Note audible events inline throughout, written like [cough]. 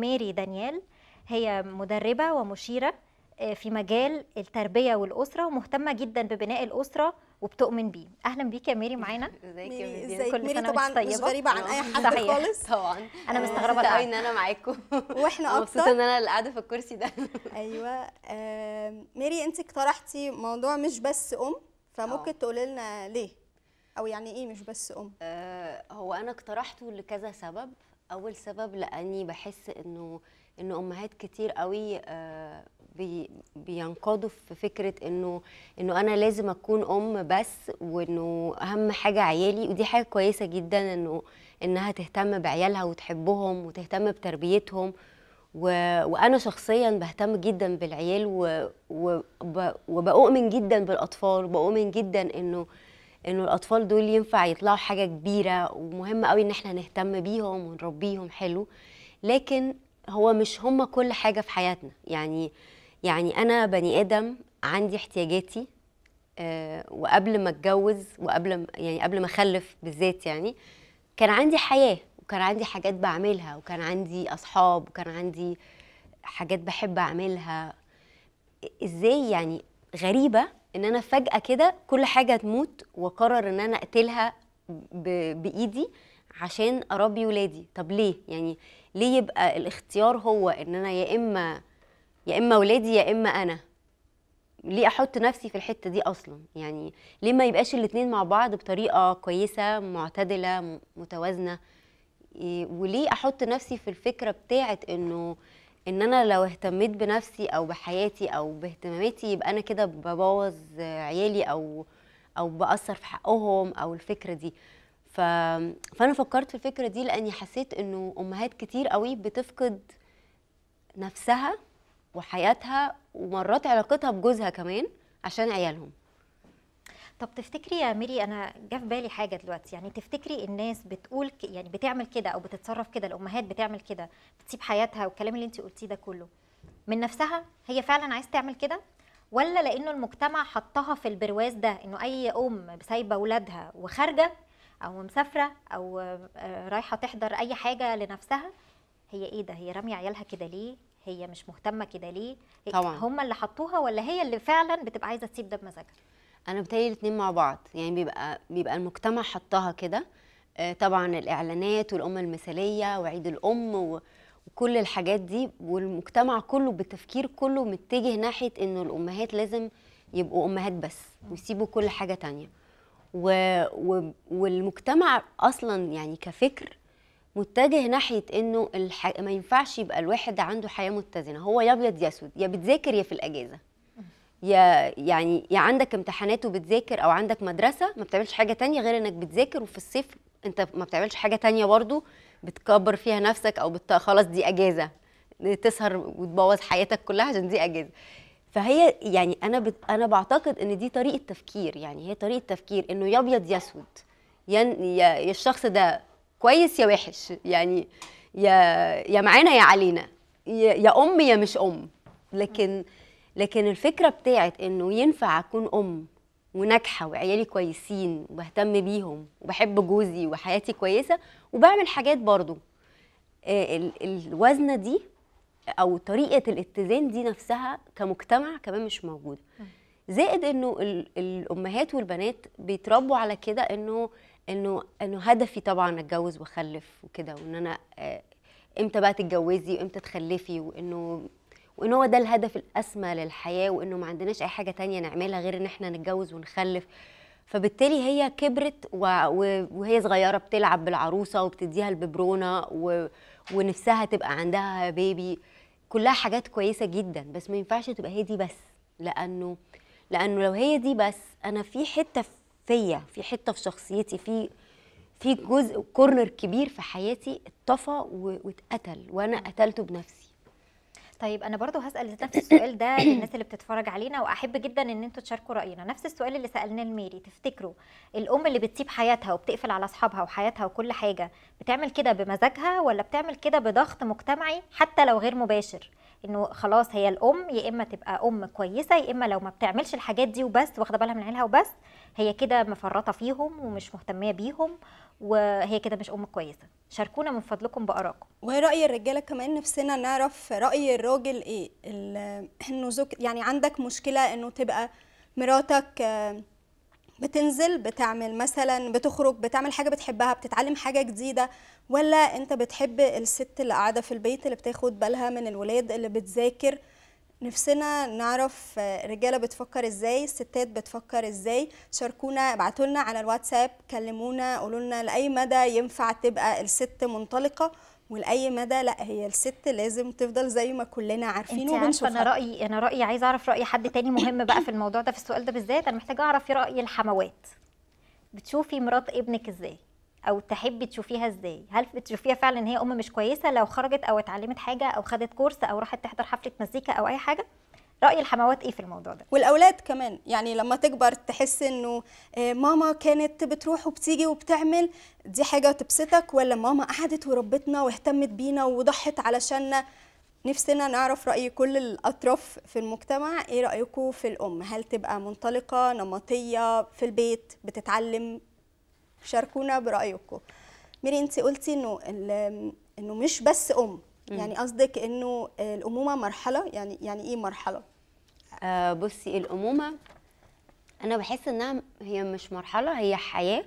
ماري دانيال هي مدربة ومشيرة آه، في مجال التربية والأسرة ومهتمة جدا ببناء الأسرة وبتؤمن بيه اهلا بيك يا ميري معانا [laughs] ازيك يا ميري كل ميري طبعا مش غريبه عن اي حد صحيح. خالص طبعا انا آه، مستغربه قوي ان انا معاكم [laughs] واحنا اكتر مبسوطه ان انا اللي قاعده في الكرسي ده [laughs] ايوه ميري انت اقترحتي موضوع مش بس ام فممكن آه. تقولي لنا ليه او يعني ايه مش بس ام هو انا اقترحته لكذا سبب اول سبب لاني بحس انه انه امهات كتير قوي آه، بينقضوا في فكره انه انه انا لازم اكون ام بس وانه اهم حاجه عيالي ودي حاجه كويسه جدا انه انها تهتم بعيالها وتحبهم وتهتم بتربيتهم و... وانا شخصيا بهتم جدا بالعيال و... و... وبؤمن جدا بالاطفال وبأؤمن جدا انه انه الاطفال دول ينفع يطلعوا حاجه كبيره ومهم قوي ان احنا نهتم بيهم ونربيهم حلو لكن هو مش هم كل حاجه في حياتنا يعني يعني انا بني ادم عندي احتياجاتي أه وقبل ما اتجوز وقبل يعني قبل ما اخلف بالذات يعني كان عندي حياه وكان عندي حاجات بعملها وكان عندي اصحاب وكان عندي حاجات بحب اعملها ازاي يعني غريبه ان انا فجاه كده كل حاجه تموت واقرر ان انا اقتلها بايدي عشان اربي ولادي طب ليه يعني ليه يبقى الاختيار هو ان انا يا اما يا اما ولادي يا اما انا ليه احط نفسي في الحته دي اصلا يعني ليه ما يبقاش الاثنين مع بعض بطريقه كويسه معتدله متوازنه إيه، وليه احط نفسي في الفكره بتاعه انه ان انا لو اهتميت بنفسي او بحياتي او باهتماماتي يبقى انا كده ببوظ عيالي او او باثر في حقهم او الفكره دي ف... فانا فكرت في الفكره دي لاني حسيت انه امهات كتير قوي بتفقد نفسها وحياتها ومرات علاقتها بجوزها كمان عشان عيالهم طب تفتكري يا ميري انا جه في بالي حاجه دلوقتي يعني تفتكري الناس بتقول ك... يعني بتعمل كده او بتتصرف كده الامهات بتعمل كده بتسيب حياتها والكلام اللي انت قلتيه ده كله من نفسها هي فعلا عايز تعمل كده ولا لانه المجتمع حطها في البرواز ده انه اي ام سايبه اولادها وخارجه او مسافره او آه، رايحه تحضر اي حاجه لنفسها هي ايه ده هي راميه عيالها كده ليه هي مش مهتمه كده ليه طبعا هم اللي حطوها ولا هي اللي فعلا بتبقى عايزه تسيب ده بمزاجها انا بتهيألي الاثنين مع بعض يعني بيبقى بيبقى المجتمع حطها كده آه، طبعا الاعلانات والام المثاليه وعيد الام و... وكل الحاجات دي والمجتمع كله بالتفكير كله متجه ناحيه انه الامهات لازم يبقوا امهات بس ويسيبوا كل حاجه تانية و... و... والمجتمع اصلا يعني كفكر متجه ناحيه انه الح... ما ينفعش يبقى الواحد عنده حياه متزنه هو يا ابيض يا اسود يا بتذاكر يا في الاجازه يا يعني يا عندك امتحانات وبتذاكر او عندك مدرسه ما بتعملش حاجه تانية غير انك بتذاكر وفي الصيف انت ما بتعملش حاجه تانية برضو بتكبر فيها نفسك او بت... خلاص دي اجازه تسهر وتبوظ حياتك كلها عشان دي اجازه فهي يعني انا بت... انا بعتقد ان دي طريقه تفكير يعني هي طريقه تفكير انه يا ابيض يا اسود يا يا الشخص ده كويس يا وحش يعني يا يا معانا يا علينا يا, يا ام يا مش ام لكن م. لكن الفكره بتاعت انه ينفع اكون ام وناجحه وعيالي كويسين وبهتم بيهم وبحب جوزي وحياتي كويسه وبعمل حاجات برضو آه، الوزنه دي او طريقه الاتزان دي نفسها كمجتمع كمان مش موجوده زائد انه الامهات والبنات بيتربوا على كده انه انه انه هدفي طبعا اتجوز واخلف وكده وان انا آه، امتى بقى تتجوزي وامتى تخلفي وانه وان هو ده الهدف الاسمى للحياه وانه ما عندناش اي حاجه تانية نعملها غير ان احنا نتجوز ونخلف فبالتالي هي كبرت وهي صغيره بتلعب بالعروسه وبتديها الببرونه و... ونفسها تبقى عندها بيبي كلها حاجات كويسه جدا بس ما ينفعش تبقى هي دي بس لانه لانه لو هي دي بس انا في حته فيا في حته في شخصيتي في في جزء كورنر كبير في حياتي اتطفى واتقتل وانا قتلته بنفسي طيب انا برضو هسال نفس السؤال ده [coughs] للناس اللي بتتفرج علينا واحب جدا ان انتوا تشاركوا راينا نفس السؤال اللي سالناه لميري تفتكروا الام اللي بتسيب حياتها وبتقفل على اصحابها وحياتها وكل حاجه بتعمل كده بمزاجها ولا بتعمل كده بضغط مجتمعي حتى لو غير مباشر انه خلاص هي الام يا اما تبقى ام كويسه يا اما لو ما بتعملش الحاجات دي وبس واخده بالها من عيالها وبس هي كده مفرطه فيهم ومش مهتميه بيهم وهي كده مش ام كويسه شاركونا من فضلكم بارائكم وراي الرجاله كمان نفسنا نعرف راي الراجل ايه انه زوج يعني عندك مشكله انه تبقى مراتك آه، بتنزل بتعمل مثلا بتخرج بتعمل حاجه بتحبها بتتعلم حاجه جديده ولا انت بتحب الست اللي قاعده في البيت اللي بتاخد بالها من الولاد اللي بتذاكر نفسنا نعرف آه، الرجاله بتفكر ازاي الستات بتفكر ازاي شاركونا ابعتوا لنا على الواتساب كلمونا قولوا لنا لاي مدى ينفع تبقى الست منطلقه ولاي مدى لا هي الست لازم تفضل زي ما كلنا عارفين وبنشوفها انا رايي انا رايي عايزه اعرف راي حد تاني مهم بقى في الموضوع ده في السؤال ده بالذات انا محتاجه اعرف راي الحموات بتشوفي مرات ابنك ازاي او تحبي تشوفيها ازاي هل بتشوفيها فعلا ان هي ام مش كويسه لو خرجت او اتعلمت حاجه او خدت كورس او راحت تحضر حفله مزيكا او اي حاجه راي الحموات ايه في الموضوع ده والاولاد كمان يعني لما تكبر تحس انه آه، ماما كانت بتروح وبتيجي وبتعمل دي حاجه تبسطك ولا ماما قعدت وربتنا واهتمت بينا وضحت علشاننا نفسنا نعرف رأي كل الأطراف في المجتمع إيه رأيكم في الأم هل تبقى منطلقة نمطية في البيت بتتعلم شاركونا برايكم ميري انت قلتي انه انه مش بس ام يعني قصدك انه الامومه مرحله يعني يعني ايه مرحله آه بصي الامومه انا بحس انها هي مش مرحله هي حياه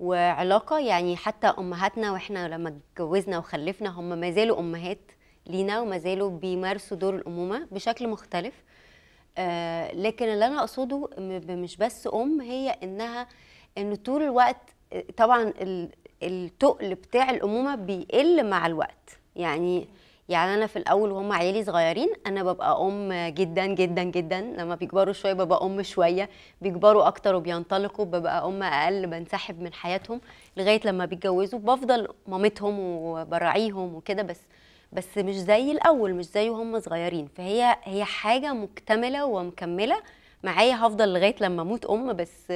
وعلاقه يعني حتى امهاتنا واحنا لما اتجوزنا وخلفنا هم ما زالوا امهات لينا وما زالوا بيمارسوا دور الامومه بشكل مختلف آه لكن اللي انا اقصده مش بس ام هي انها انه طول الوقت طبعا التقل بتاع الامومه بيقل مع الوقت يعني يعني انا في الاول وهم عيالي صغيرين انا ببقى ام جدا جدا جدا لما بيكبروا شويه ببقى ام شويه بيكبروا اكتر وبينطلقوا ببقى ام اقل بنسحب من حياتهم لغايه لما بيتجوزوا بفضل مامتهم وبراعيهم وكده بس بس مش زي الاول مش زي وهم صغيرين فهي هي حاجه مكتمله ومكمله معايا هفضل لغايه لما اموت ام بس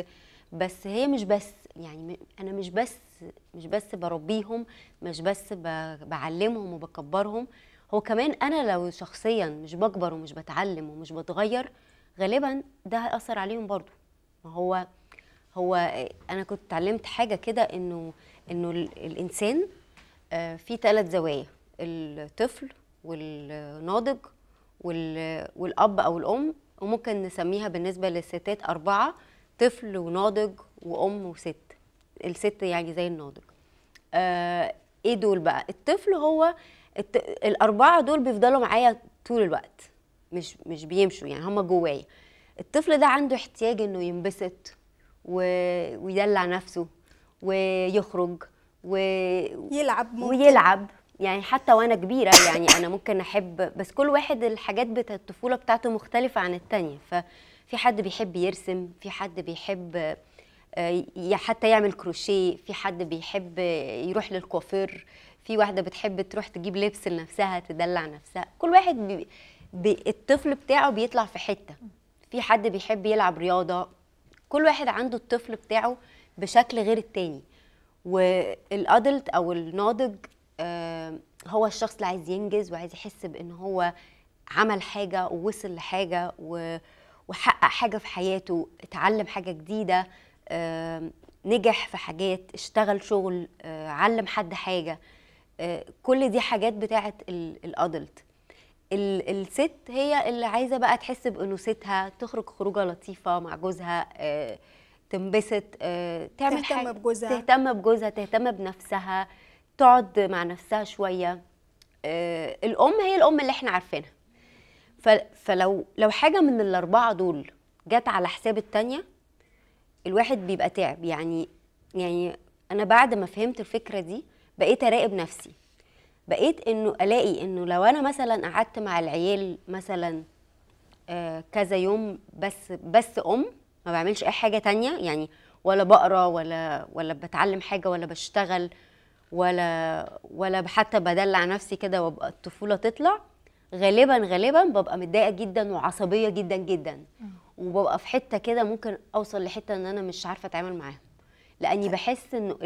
بس هي مش بس يعني انا مش بس مش بس بربيهم مش بس بعلمهم وبكبرهم هو كمان انا لو شخصيا مش بكبر ومش بتعلم ومش بتغير غالبا ده هياثر عليهم برضو ما هو هو انا كنت اتعلمت حاجه كده انه انه الانسان آه، في ثلاث زوايا الطفل والناضج والاب او الام وممكن نسميها بالنسبه للستات اربعه طفل وناضج وام وست الست يعني زي الناضج آه ايه دول بقى الطفل هو الت... الاربعه دول بيفضلوا معايا طول الوقت مش مش بيمشوا يعني هم جوايا الطفل ده عنده احتياج انه ينبسط و... ويدلع نفسه ويخرج و... يلعب ممكن. ويلعب يعني حتى وانا كبيره يعني انا ممكن احب بس كل واحد الحاجات بتاع الطفوله بتاعته مختلفه عن الثانيه ففي حد بيحب يرسم في حد بيحب آه، يا حتى يعمل كروشيه في حد بيحب يروح للكوافير في واحده بتحب تروح تجيب لبس لنفسها تدلع نفسها كل واحد بي... بي... الطفل بتاعه بيطلع في حته في حد بيحب يلعب رياضه كل واحد عنده الطفل بتاعه بشكل غير التاني والادلت او الناضج آه، هو الشخص اللي عايز ينجز وعايز يحس بان هو عمل حاجه ووصل لحاجه وحقق حاجه في حياته اتعلم حاجه جديده نجح في حاجات اشتغل شغل آه، علم حد حاجه آه، كل دي حاجات بتاعه الادلت الست هي اللي عايزه بقى تحس بانوثتها تخرج خروجه لطيفه مع جوزها آه، تنبسط تعمل تهتم حاجة بجوزها تهتم بجوزها تهتم بنفسها تقعد مع نفسها شويه الام هي الام اللي احنا عارفينها فلو لو حاجه من الاربعه دول جت على حساب التانيه الواحد بيبقى تعب يعني يعني انا بعد ما فهمت الفكره دي بقيت اراقب نفسي بقيت انه الاقي انه لو انا مثلا قعدت مع العيال مثلا آه كذا يوم بس بس ام ما بعملش اي حاجه تانية يعني ولا بقرا ولا ولا بتعلم حاجه ولا بشتغل ولا ولا حتى بدلع نفسي كده وابقى الطفوله تطلع غالبا غالبا ببقى متضايقه جدا وعصبيه جدا جدا وببقى في حته كده ممكن اوصل لحته ان انا مش عارفه اتعامل معاهم لاني طيب. بحس انه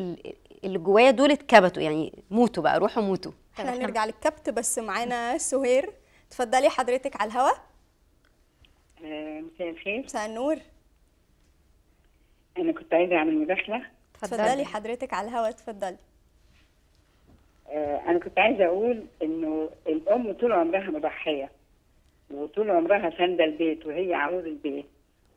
اللي جوايا دول اتكبتوا يعني موتوا بقى روحوا موتوا احنا طيب، هنرجع للكبت بس معانا سهير اتفضلي حضرتك على الهوا آه، مساء الخير مساء النور انا كنت عايزه اعمل مداخله اتفضلي حضرتك على الهوا اتفضلي آه، انا كنت عايزه اقول انه الام طول عمرها مضحيه وطول عمرها ساندة البيت وهي عروض البيت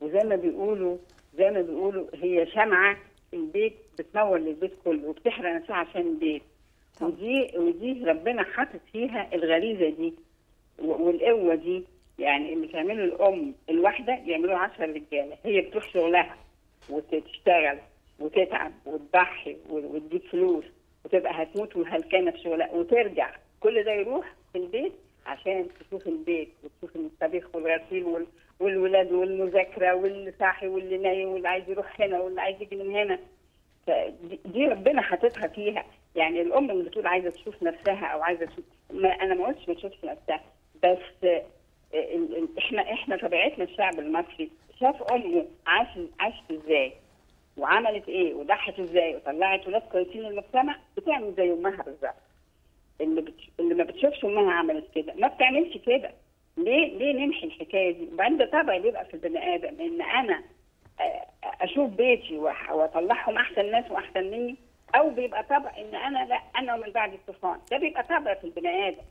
وزي ما بيقولوا زي ما بيقولوا هي شمعة البيت بتنور للبيت كله وبتحرق نفسها عشان البيت ودي ودي ربنا حاطط فيها الغريزة دي والقوة دي يعني اللي تعمله الأم الواحدة يعملوا 10 رجالة هي بتروح شغلها وتشتغل وتتعب وتضحي وتجيب فلوس وتبقى هتموت وهلكانه في شغلها وترجع كل ده يروح في البيت عشان تشوف البيت وتشوف المصابيح والغسيل والولاد والمذاكره واللي صاحي واللي نايم واللي عايز يروح هنا واللي عايز يجي من هنا دي ربنا حاططها فيها يعني الام اللي بتقول عايزه تشوف نفسها او عايزه تشوف ما انا ما قلتش ما تشوفش نفسها بس آه، احنا احنا طبيعتنا الشعب المصري شاف امه عاش عاشت ازاي وعملت ايه وضحت ازاي وطلعت ولاد كويسين المجتمع بتعمل زي امها بالظبط اللي اللي ما بتشوفش انها عملت كده ما بتعملش كده ليه ليه نمحي الحكايه دي؟ وبعدين ده طبع بيبقى في البني ادم ان انا آه، اشوف بيتي واطلعهم احسن ناس واحسن مني او بيبقى طبع ان انا لا انا ومن بعد الطوفان ده بيبقى طبع في البني ادم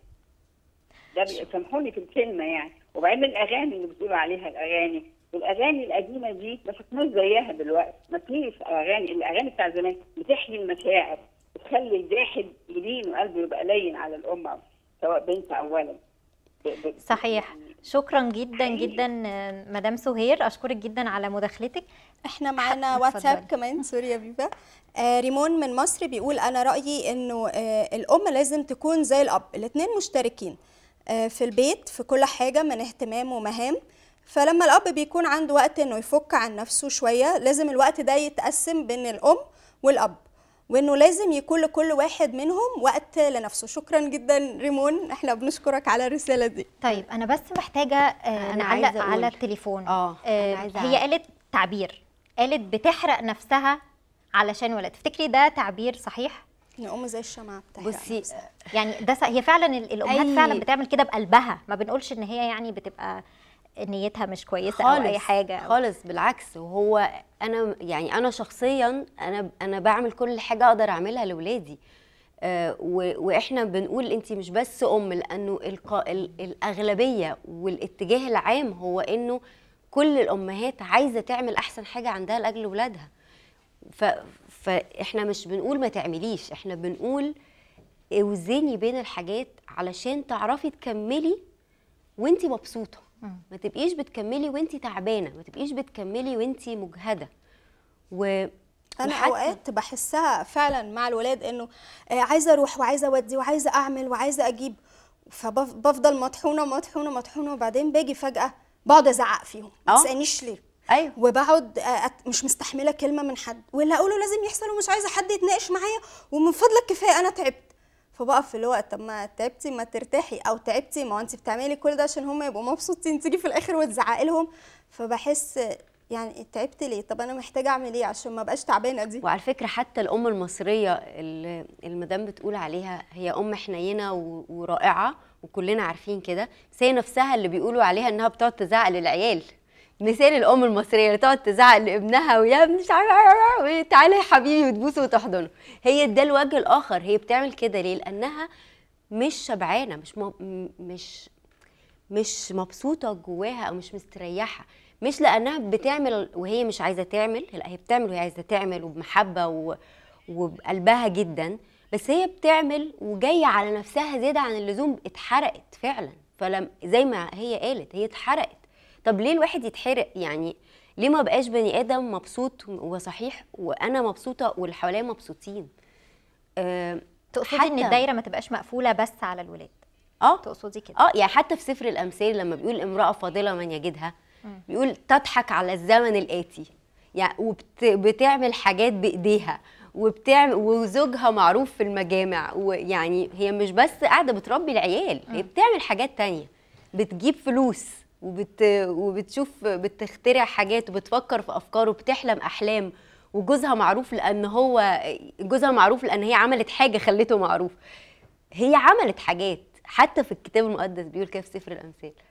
ده سامحوني في الكلمه يعني وبعدين الاغاني اللي بتقولوا عليها الاغاني الاغاني القديمه دي ما شفناش زيها دلوقتي ما فيش اغاني الاغاني بتاع زمان بتحيي المشاعر تخلي الواحد يلين وقلبه يبقى لين على الامه سواء بنت او ولد صحيح شكرا جدا جدا مدام سهير اشكرك جدا على مداخلتك احنا معانا واتساب كمان سوري يا بيبا آه ريمون من مصر بيقول انا رايي انه آه الام لازم تكون زي الاب الاثنين مشتركين آه في البيت في كل حاجه من اهتمام ومهام فلما الاب بيكون عنده وقت انه يفك عن نفسه شويه لازم الوقت ده يتقسم بين الام والاب وانه لازم يكون لكل واحد منهم وقت لنفسه شكرا جدا ريمون احنا بنشكرك على الرساله دي طيب انا بس محتاجه آه انا علق على التليفون اه, آه هي قالت تعبير قالت بتحرق نفسها علشان ولا تفتكري ده تعبير صحيح يا ام زي الشمعه بتاعتها بصي يعني ده هي فعلا الامهات أي... فعلا بتعمل كده بقلبها ما بنقولش ان هي يعني بتبقى نيتها مش كويسه خالص او اي حاجه أو خالص بالعكس وهو انا يعني انا شخصيا انا انا بعمل كل حاجه اقدر اعملها لاولادي آه واحنا بنقول انت مش بس ام لانه القا... الاغلبيه والاتجاه العام هو انه كل الامهات عايزه تعمل احسن حاجه عندها لاجل اولادها ف... فاحنا مش بنقول ما تعمليش احنا بنقول اوزني بين الحاجات علشان تعرفي تكملي وانت مبسوطه ما تبقيش بتكملي وانت تعبانه ما تبقيش بتكملي وانت مجهده و انا اوقات بحسها فعلا مع الولاد انه آه، عايزه اروح وعايزه اودي وعايزه اعمل وعايزه اجيب فبفضل مطحونه مطحونه مطحونه وبعدين باجي فجاه بقعد ازعق فيهم ما آه. تسالنيش ليه ايوه وبقعد آه، مش مستحمله كلمه من حد واللي اقوله لازم يحصل ومش عايزه حد يتناقش معايا ومن فضلك كفايه انا تعبت فبقف اللي هو طب ما تعبتي ما ترتاحي او تعبتي ما انت بتعملي كل ده عشان هم يبقوا مبسوطين تيجي في الاخر وتزعقي لهم فبحس يعني تعبت ليه طب انا محتاجه اعمل ايه عشان ما ابقاش تعبانه دي وعلى فكره حتى الام المصريه اللي المدام بتقول عليها هي ام حنينه ورائعه وكلنا عارفين كده بس هي نفسها اللي بيقولوا عليها انها بتقعد تزعق للعيال مثال الام المصريه اللي تقعد تزعق لابنها ويا مش عارف إيه، تعالى يا حبيبي وتبوسه وتحضنه هي ده الوجه الاخر هي بتعمل كده ليه لانها مش شبعانه مش م... مش مش مبسوطه جواها او مش مستريحه مش لانها بتعمل وهي مش عايزه تعمل لا هي بتعمل وهي عايزه تعمل وبمحبه و... وبقلبها جدا بس هي بتعمل وجايه على نفسها زياده عن اللزوم اتحرقت فعلا فلم زي ما هي قالت هي اتحرقت طب ليه الواحد يتحرق يعني ليه ما بقاش بني ادم مبسوط وصحيح وانا مبسوطه واللي حواليا مبسوطين أه تقصدي ان الدايره ما تبقاش مقفوله بس على الولاد اه تقصدي كده اه يعني حتى في سفر الامثال لما بيقول امراه فاضله من يجدها بيقول تضحك على الزمن الاتي يعني وبتعمل حاجات بايديها وبتعمل وزوجها معروف في المجامع ويعني هي مش بس قاعده بتربي العيال هي بتعمل حاجات تانية بتجيب فلوس وبت وبتشوف بتخترع حاجات وبتفكر في افكار وبتحلم احلام وجوزها معروف لان هو جوزها معروف لان هي عملت حاجه خلته معروف هي عملت حاجات حتى في الكتاب المقدس بيقول كده في سفر الامثال